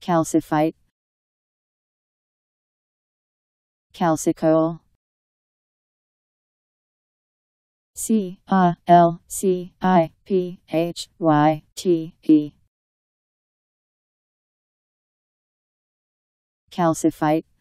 calcifite calcicoal C A L C I P H Y T E calcifite